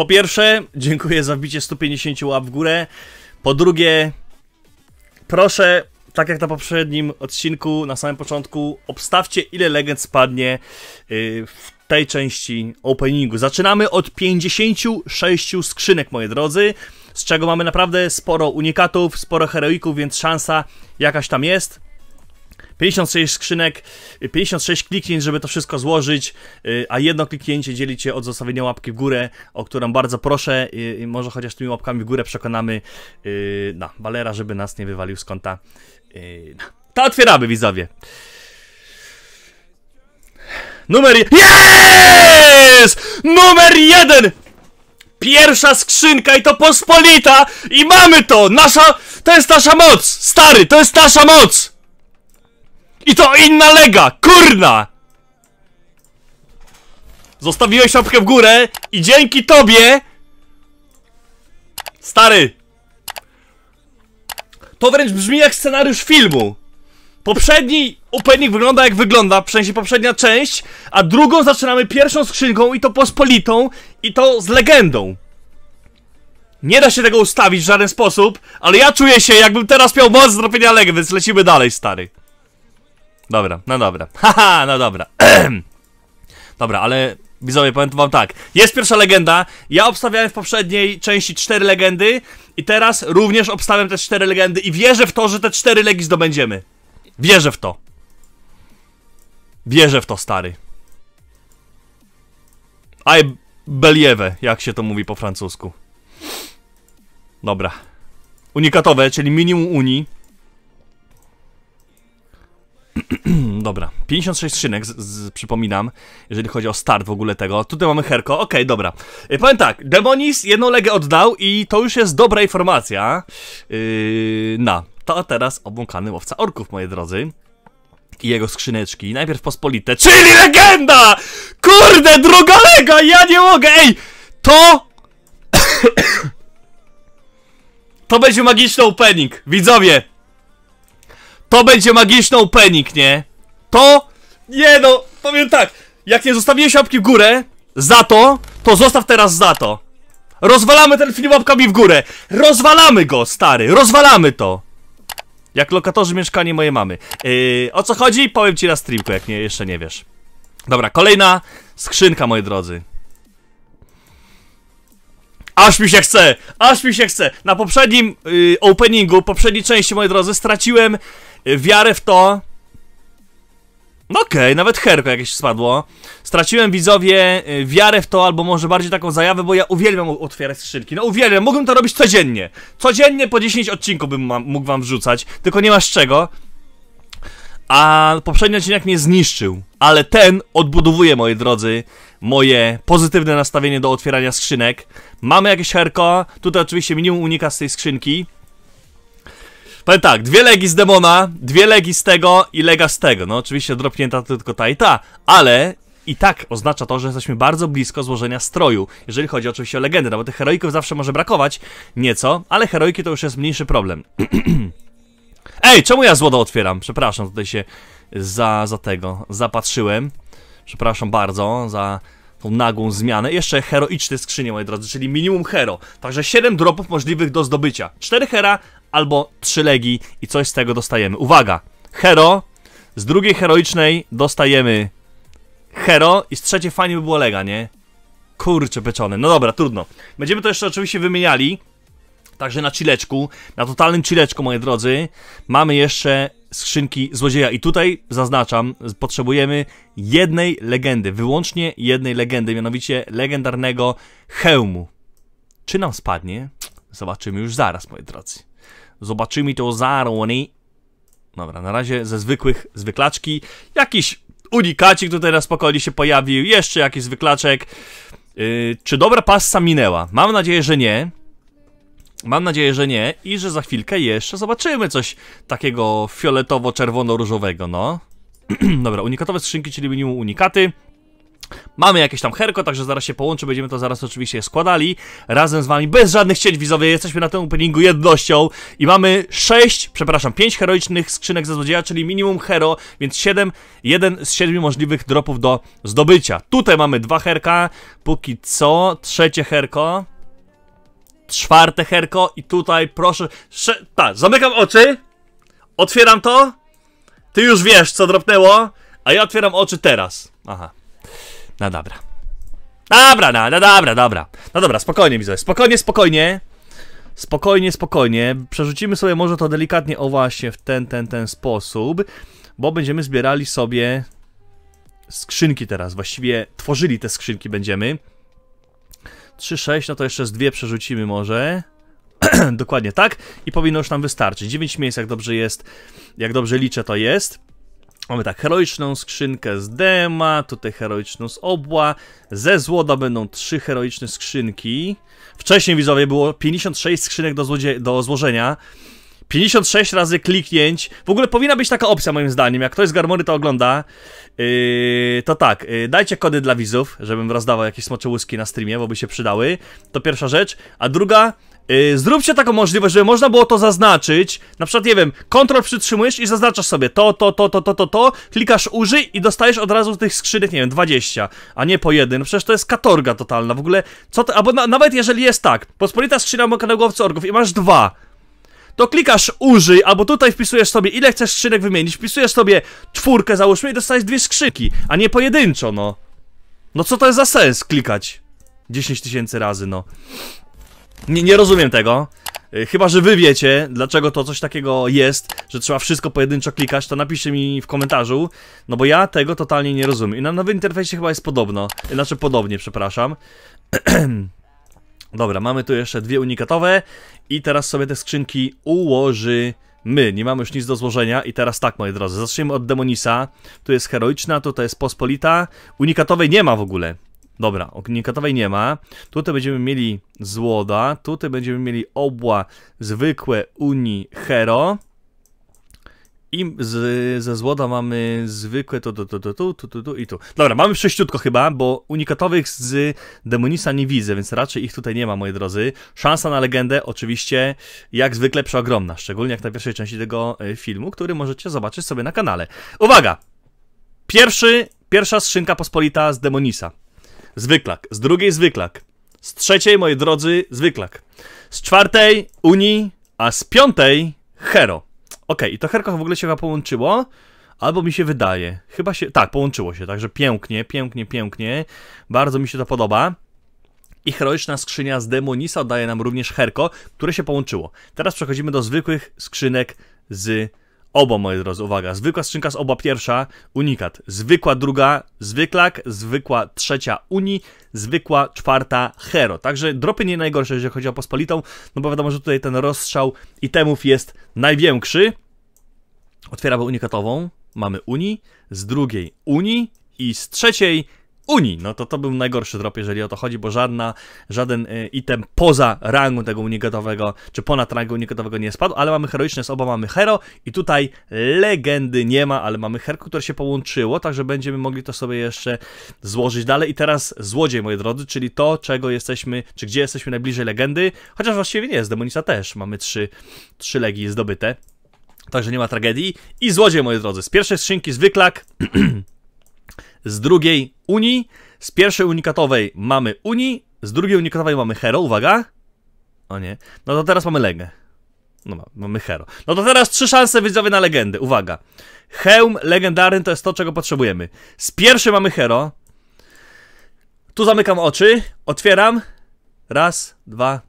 Po pierwsze, dziękuję za wbicie 150 łap w górę. Po drugie, proszę, tak jak na poprzednim odcinku, na samym początku, obstawcie ile legend spadnie y, w tej części openingu. Zaczynamy od 56 skrzynek, moi drodzy, z czego mamy naprawdę sporo unikatów, sporo heroików, więc szansa jakaś tam jest. 56 skrzynek, 56 kliknięć, żeby to wszystko złożyć, y, a jedno kliknięcie dzieli Cię od zostawienia łapki w górę, o którą bardzo proszę y, i może chociaż tymi łapkami w górę przekonamy y, no, Balera, żeby nas nie wywalił z konta. No. To otwieramy, widzowie. Numer... Yes! Numer jeden! Pierwsza skrzynka i to pospolita! I mamy to! Nasza... To jest nasza moc! Stary, to jest nasza moc! I to inna lega! Kurna! Zostawiłeś łapkę w górę i dzięki tobie... Stary! To wręcz brzmi jak scenariusz filmu. Poprzedni opening wygląda jak wygląda, przynajmniej poprzednia część, a drugą zaczynamy pierwszą skrzynką i to pospolitą i to z legendą. Nie da się tego ustawić w żaden sposób, ale ja czuję się jakbym teraz miał moc zrobienia legi, więc lecimy dalej, stary dobra, no dobra. Haha, no dobra. dobra, ale widzowie, powiem wam tak. Jest pierwsza legenda. Ja obstawiałem w poprzedniej części cztery legendy i teraz również obstawiam te cztery legendy i wierzę w to, że te cztery legi zdobędziemy. Wierzę w to. Wierzę w to, stary. I believe, jak się to mówi po francusku. Dobra. Unikatowe, czyli minimum uni. dobra, 56 skrzynek, z, z, przypominam, jeżeli chodzi o start w ogóle tego. Tutaj mamy Herko, okej, okay, dobra. Yy, powiem tak, Demonis jedną legę oddał i to już jest dobra informacja. Yy, na, to teraz obłąkany łowca orków, moi drodzy i jego skrzyneczki. Najpierw pospolite, czyli legenda! Kurde, druga lega, ja nie mogę, ej! To... to będzie magiczny opening, widzowie! To będzie magiczny opening, nie? To... Nie no, powiem tak. Jak nie zostawiłeś łapki w górę za to, to zostaw teraz za to. Rozwalamy ten film łapkami w górę. Rozwalamy go, stary. Rozwalamy to. Jak lokatorzy mieszkanie mojej mamy. Yy, o co chodzi? Powiem ci na streamku, jak nie, jeszcze nie wiesz. Dobra, kolejna skrzynka, moi drodzy. Aż mi się chce! Aż mi się chce! Na poprzednim y, openingu, poprzedniej części, moi drodzy, straciłem y, wiarę w to... No okej, okay, nawet herko jakieś spadło. Straciłem widzowie y, wiarę w to, albo może bardziej taką zajawę, bo ja uwielbiam otwierać skrzynki. No uwielbiam, mógłbym to robić codziennie. Codziennie po 10 odcinków bym mógł wam wrzucać, tylko nie ma czego a poprzedni odcinek mnie zniszczył. Ale ten odbudowuje, moi drodzy, moje pozytywne nastawienie do otwierania skrzynek. Mamy jakieś herko, tutaj oczywiście minimum unika z tej skrzynki. Powiem tak, dwie legi z demona, dwie legi z tego i lega z tego. No oczywiście dropnięta tylko ta i ta, ale i tak oznacza to, że jesteśmy bardzo blisko złożenia stroju, jeżeli chodzi oczywiście o legendy, no bo tych heroików zawsze może brakować nieco, ale heroiki to już jest mniejszy problem. Ej, czemu ja złodo otwieram? Przepraszam, tutaj się za, za tego zapatrzyłem. Przepraszam bardzo za tą nagłą zmianę. Jeszcze heroiczne skrzynie, moi drodzy, czyli minimum hero. Także 7 dropów możliwych do zdobycia. 4 hera albo 3 legi i coś z tego dostajemy. Uwaga! Hero, z drugiej heroicznej dostajemy hero i z trzeciej fajnie by było lega, nie? Kurczę, peczony. No dobra, trudno. Będziemy to jeszcze oczywiście wymieniali. Także na chileczku, na totalnym chileczku, moi drodzy, mamy jeszcze skrzynki złodzieja. I tutaj zaznaczam, potrzebujemy jednej legendy, wyłącznie jednej legendy, mianowicie legendarnego hełmu. Czy nam spadnie? Zobaczymy już zaraz, moi drodzy. Zobaczymy to zaroni. Dobra, na razie ze zwykłych zwyklaczki. Jakiś unikacik tutaj na spokojnie się pojawił, jeszcze jakiś zwyklaczek. Yy, czy dobra passa minęła? Mam nadzieję, że nie. Mam nadzieję, że nie i że za chwilkę jeszcze zobaczymy coś takiego fioletowo-czerwono-różowego, no. Dobra, unikatowe skrzynki, czyli minimum unikaty. Mamy jakieś tam herko, także zaraz się połączy, będziemy to zaraz oczywiście składali razem z wami, bez żadnych cięć wizowych, jesteśmy na tym openingu jednością i mamy 6, przepraszam, 5 heroicznych skrzynek ze złodzieja, czyli minimum hero, więc 7, jeden z 7 możliwych dropów do zdobycia. Tutaj mamy dwa herka, póki co, trzecie herko, czwarte herko i tutaj proszę... Sze... Tak, zamykam oczy, otwieram to, ty już wiesz co dropnęło, a ja otwieram oczy teraz. Aha, no dobra. Dobra, no, no dobra, dobra. No dobra, spokojnie widzowie, spokojnie, spokojnie. Spokojnie, spokojnie. Przerzucimy sobie może to delikatnie, o właśnie, w ten, ten, ten sposób, bo będziemy zbierali sobie skrzynki teraz, właściwie tworzyli te skrzynki będziemy. 3-6, no to jeszcze z dwie przerzucimy może. Dokładnie tak. I powinno już nam wystarczyć. 9 miejsc, jak dobrze jest, jak dobrze liczę, to jest. Mamy tak, heroiczną skrzynkę z dema, tutaj heroiczną z obła. Ze złoda będą trzy heroiczne skrzynki. Wcześniej, widzowie, było 56 skrzynek do, do złożenia. 56 razy kliknięć. W ogóle powinna być taka opcja moim zdaniem. Jak ktoś z Garmory to ogląda, yy, to tak, yy, dajcie kody dla widzów, żebym rozdawał jakieś smocze łuski na streamie, bo by się przydały. To pierwsza rzecz. A druga, yy, zróbcie taką możliwość, żeby można było to zaznaczyć. Na przykład, nie wiem, kontrol przytrzymujesz i zaznaczasz sobie to, to, to, to, to, to, to, klikasz użyj i dostajesz od razu tych skrzynek, nie wiem, 20, a nie po jeden. No przecież to jest katorga totalna. W ogóle, co to, albo na, nawet jeżeli jest tak, pospolita skrzynia kanałowców orgów i masz dwa to klikasz użyj, albo tutaj wpisujesz sobie ile chcesz skrzynek wymienić, wpisujesz sobie czwórkę załóżmy i dostajesz dwie skrzynki, a nie pojedynczo, no. No co to jest za sens klikać 10 tysięcy razy, no. Nie, nie rozumiem tego. Y, chyba, że wy wiecie, dlaczego to coś takiego jest, że trzeba wszystko pojedynczo klikać, to napiszcie mi w komentarzu, no bo ja tego totalnie nie rozumiem. I na nowym interfejsie chyba jest podobno, znaczy podobnie, przepraszam. Dobra, mamy tu jeszcze dwie unikatowe i teraz sobie te skrzynki ułoży my. Nie mamy już nic do złożenia i teraz tak, moi drodzy, zaczniemy od Demonisa. Tu jest heroiczna, tutaj jest pospolita. Unikatowej nie ma w ogóle. Dobra, unikatowej nie ma. Tutaj będziemy mieli złoda, tutaj będziemy mieli obła zwykłe uni hero. I z, ze złoda mamy zwykłe to, to, to, to, tu tu tu tu i tu. Dobra, mamy sześciutko chyba, bo unikatowych z Demonisa nie widzę, więc raczej ich tutaj nie ma, moi drodzy. Szansa na legendę oczywiście jak zwykle przeogromna, szczególnie jak na pierwszej części tego e, filmu, który możecie zobaczyć sobie na kanale. Uwaga! Pierwszy, pierwsza skrzynka pospolita z Demonisa. Zwyklak. Z drugiej zwyklak. Z trzeciej, moi drodzy, zwyklak. Z czwartej Unii, a z piątej Hero. Okej, okay, i to herko w ogóle się chyba połączyło. Albo mi się wydaje. Chyba się... Tak, połączyło się, także pięknie, pięknie, pięknie. Bardzo mi się to podoba. I heroiczna skrzynia z Demonisa daje nam również herko, które się połączyło. Teraz przechodzimy do zwykłych skrzynek z oba moi drodzy. Uwaga, zwykła skrzynka z oba pierwsza, unikat. Zwykła druga, zwyklak. Zwykła trzecia, uni. Zwykła czwarta, hero. Także dropy nie najgorsze, jeżeli chodzi o pospolitą, no bo wiadomo, że tutaj ten rozstrzał itemów jest największy otwieramy unikatową, mamy Uni, z drugiej Uni i z trzeciej Uni. No to to był najgorszy drop, jeżeli o to chodzi, bo żadna, żaden y, item poza rangu tego unikatowego, czy ponad rangu unikatowego nie spadł, ale mamy heroiczne z oba, mamy hero i tutaj legendy nie ma, ale mamy herku, które się połączyło, także będziemy mogli to sobie jeszcze złożyć dalej. I teraz złodziej, moi drodzy, czyli to, czego jesteśmy, czy gdzie jesteśmy najbliżej legendy, chociaż właściwie nie, z Demonista też mamy trzy, trzy legi zdobyte także nie ma tragedii. I złodziej, moi drodzy, z pierwszej skrzynki zwyklak, z drugiej Unii, z pierwszej unikatowej mamy Unii, z drugiej unikatowej mamy Hero, uwaga. O nie, no to teraz mamy Legę. No mamy Hero. No to teraz trzy szanse widzowie na legendy, uwaga. Hełm legendarny to jest to, czego potrzebujemy. Z pierwszej mamy Hero. Tu zamykam oczy, otwieram. Raz, dwa,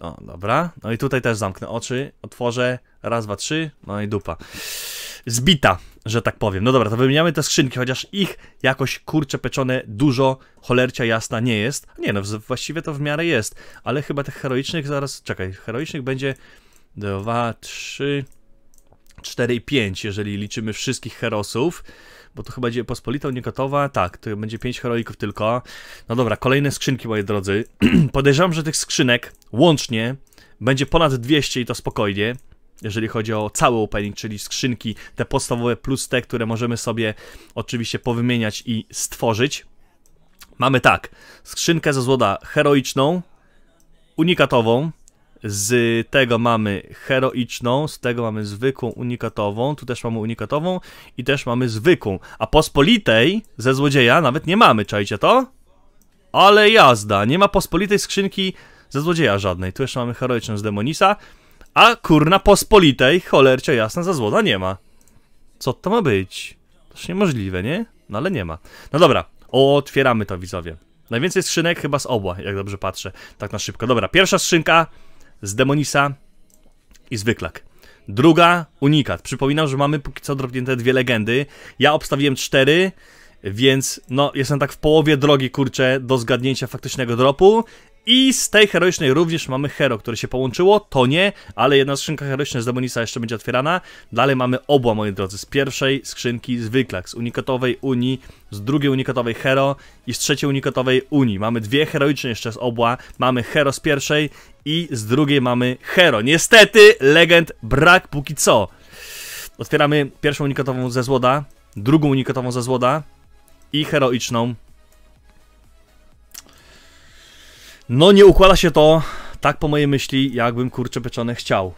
o, dobra. No i tutaj też zamknę oczy, otworzę, raz, dwa, trzy, no i dupa. Zbita, że tak powiem. No dobra, to wymieniamy te skrzynki, chociaż ich jakoś kurcze peczone dużo, cholercia jasna nie jest. Nie no, właściwie to w miarę jest, ale chyba tych heroicznych zaraz, czekaj, heroicznych będzie dwa, trzy, cztery i pięć, jeżeli liczymy wszystkich herosów bo to chyba będzie pospolita unikatowa, tak, to będzie 5 heroików tylko. No dobra, kolejne skrzynki, moi drodzy. Podejrzewam, że tych skrzynek łącznie będzie ponad 200 i to spokojnie jeżeli chodzi o cały opening, czyli skrzynki, te podstawowe plus te, które możemy sobie oczywiście powymieniać i stworzyć. Mamy tak, skrzynkę ze złoda heroiczną, unikatową, z tego mamy heroiczną, z tego mamy zwykłą, unikatową, tu też mamy unikatową i też mamy zwykłą. A pospolitej ze złodzieja nawet nie mamy, czajcie to? Ale jazda, nie ma pospolitej skrzynki ze złodzieja żadnej. Tu jeszcze mamy heroiczną z demonisa, a kurna pospolitej, cholercia jasna, za złota nie ma. Co to ma być? To jest niemożliwe, nie? No ale nie ma. No dobra, otwieramy to widzowie. Najwięcej skrzynek chyba z obła, jak dobrze patrzę. Tak na szybko. Dobra, pierwsza skrzynka z Demonisa i Zwyklak. Druga, unikat. Przypominam, że mamy póki co drobnięte dwie legendy. Ja obstawiłem cztery, więc no jestem tak w połowie drogi, kurczę, do zgadnięcia faktycznego dropu. I z tej heroicznej również mamy Hero, które się połączyło, to nie, ale jedna skrzynka heroiczna z Demonisa jeszcze będzie otwierana. Dalej mamy obła, moi drodzy, z pierwszej skrzynki zwyklak, z unikatowej Unii, z drugiej unikatowej Hero i z trzeciej unikatowej Unii. Mamy dwie heroiczne jeszcze z obła, mamy Hero z pierwszej i z drugiej mamy Hero. Niestety, legend brak póki co. Otwieramy pierwszą unikatową ze złoda, drugą unikatową ze złoda i heroiczną No nie układa się to tak po mojej myśli, jakbym kurczę peczone chciał.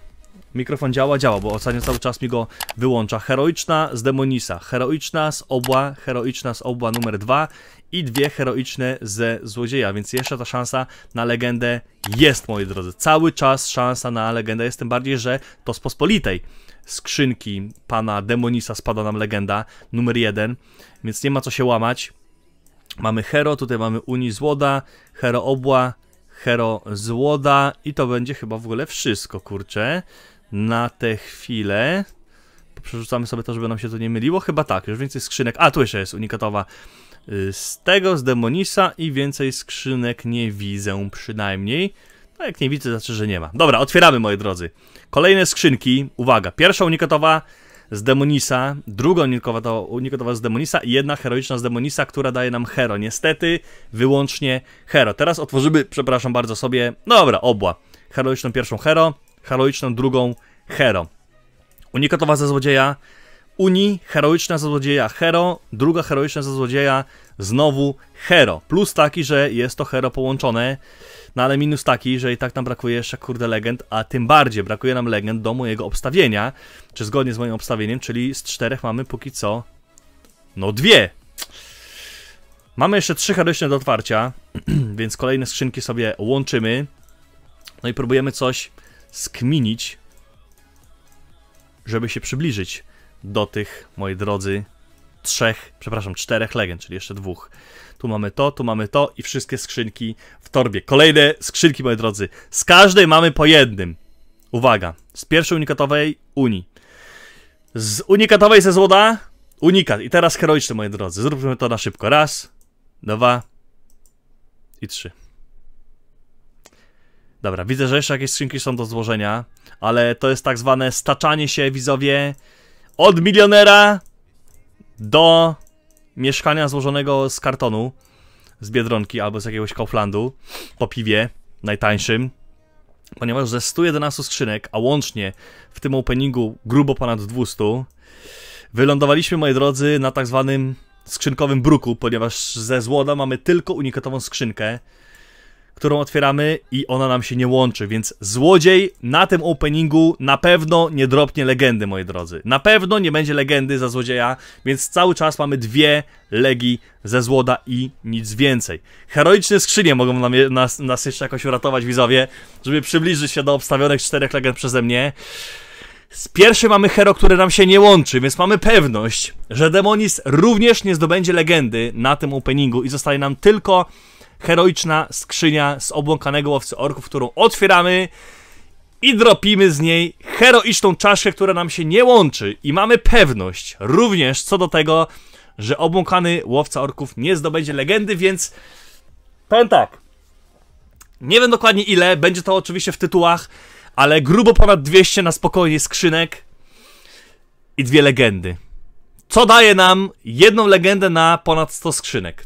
Mikrofon działa, działa, bo ostatnio cały czas mi go wyłącza. Heroiczna z Demonisa, heroiczna z obła, heroiczna z obła numer dwa i dwie heroiczne ze Złodzieja, więc jeszcze ta szansa na legendę jest, moi drodzy. Cały czas szansa na legendę jest, tym bardziej, że to z pospolitej skrzynki pana Demonisa spada nam legenda numer jeden, więc nie ma co się łamać. Mamy Hero, tutaj mamy Uni Złoda, Hero Obła, Hero Złoda i to będzie chyba w ogóle wszystko, kurczę. Na tę chwilę przerzucamy sobie to, żeby nam się to nie myliło. Chyba tak, już więcej skrzynek. A, tu jeszcze jest unikatowa. Y, z tego, z Demonisa i więcej skrzynek nie widzę przynajmniej. No jak nie widzę, to znaczy, że nie ma. Dobra, otwieramy moi drodzy. Kolejne skrzynki. Uwaga, pierwsza unikatowa z Demonisa, druga unikatowa z Demonisa i jedna heroiczna z Demonisa, która daje nam hero. Niestety, wyłącznie hero. Teraz otworzymy, przepraszam bardzo, sobie, no dobra, obła. Heroiczną pierwszą hero, heroiczną drugą hero. Unikatowa ze złodzieja, Uni, heroiczna ze złodzieja Hero, druga heroiczna ze złodzieja znowu Hero. Plus taki, że jest to Hero połączone no ale minus taki, że i tak nam brakuje jeszcze kurde legend, a tym bardziej brakuje nam legend do mojego obstawienia, czy zgodnie z moim obstawieniem, czyli z czterech mamy póki co, no dwie. Mamy jeszcze trzy charyzmy do otwarcia, więc kolejne skrzynki sobie łączymy. No i próbujemy coś skminić, żeby się przybliżyć do tych, moi drodzy, trzech, przepraszam, czterech legend, czyli jeszcze dwóch. Tu mamy to, tu mamy to i wszystkie skrzynki w torbie. Kolejne skrzynki, moi drodzy. Z każdej mamy po jednym. Uwaga, z pierwszej unikatowej Unii. Z unikatowej ze złota, unikat. I teraz heroiczny, moi drodzy. Zróbmy to na szybko. Raz, dwa i trzy. Dobra, widzę, że jeszcze jakieś skrzynki są do złożenia, ale to jest tak zwane staczanie się, widzowie, od milionera do mieszkania złożonego z kartonu z Biedronki albo z jakiegoś Kauflandu po piwie najtańszym, ponieważ ze 111 skrzynek, a łącznie w tym openingu grubo ponad 200, wylądowaliśmy, moi drodzy, na tak zwanym skrzynkowym bruku, ponieważ ze złota mamy tylko unikatową skrzynkę, którą otwieramy i ona nam się nie łączy, więc złodziej na tym openingu na pewno nie dropnie legendy, moi drodzy. Na pewno nie będzie legendy za złodzieja, więc cały czas mamy dwie legi ze złoda i nic więcej. Heroiczne skrzynie mogą nam, nas, nas jeszcze jakoś uratować, widzowie, żeby przybliżyć się do obstawionych czterech legend przeze mnie. Z pierwszy mamy hero, który nam się nie łączy, więc mamy pewność, że Demonis również nie zdobędzie legendy na tym openingu i zostaje nam tylko heroiczna skrzynia z obłąkanego łowcy orków, którą otwieramy i dropimy z niej heroiczną czaszkę, która nam się nie łączy i mamy pewność również co do tego, że obłąkany łowca orków nie zdobędzie legendy, więc powiem tak. Nie wiem dokładnie ile, będzie to oczywiście w tytułach, ale grubo ponad 200 na spokojnie skrzynek i dwie legendy. Co daje nam jedną legendę na ponad 100 skrzynek.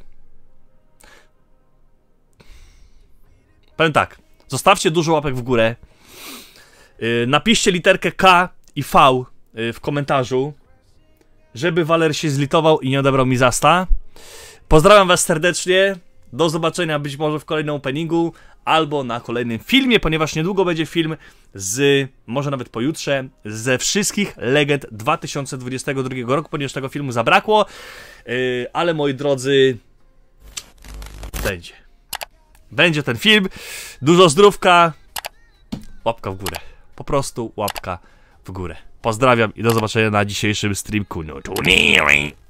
Powiem tak, zostawcie dużo łapek w górę, yy, napiszcie literkę K i V yy, w komentarzu, żeby Waler się zlitował i nie odebrał mi zasta. Pozdrawiam was serdecznie, do zobaczenia być może w kolejnym openingu albo na kolejnym filmie, ponieważ niedługo będzie film z, może nawet pojutrze, ze wszystkich legend 2022 roku, ponieważ tego filmu zabrakło. Yy, ale moi drodzy, będzie będzie ten film. Dużo zdrówka. Łapka w górę. Po prostu łapka w górę. Pozdrawiam i do zobaczenia na dzisiejszym streamku. No,